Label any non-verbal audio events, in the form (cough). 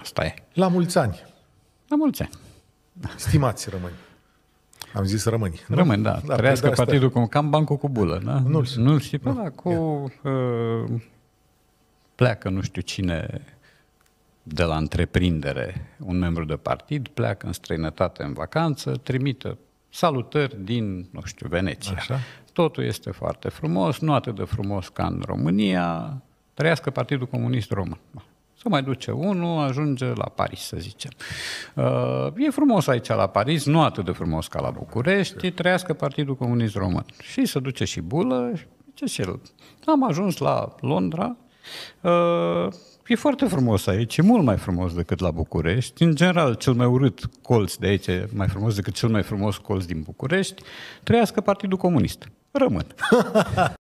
Asta e. La mulți ani. La mulți ani. Stimați rămâni. Am zis rămâni. Rămâni, nu? da. da păi Trăiască partidul cu cam bancul cu bulă, da? Nu-l nu știu, nu. da, cu... Uh, pleacă nu știu cine de la întreprindere, un membru de partid, pleacă în străinătate, în vacanță, trimită salutări din, nu știu, Veneția. Așa. Totul este foarte frumos, nu atât de frumos ca în România. Trăiască Partidul Comunist Român. Să mai duce unul, ajunge la Paris, să zicem. Uh, e frumos aici la Paris, nu atât de frumos ca la București, trăiască Partidul Comunist Român. Și se duce și bulă, ce și el. Am ajuns la Londra, uh, E foarte frumos aici, e mult mai frumos decât la București. În general, cel mai urât colț de aici e mai frumos decât cel mai frumos colț din București. Trăiască Partidul Comunist. Rămân. (laughs)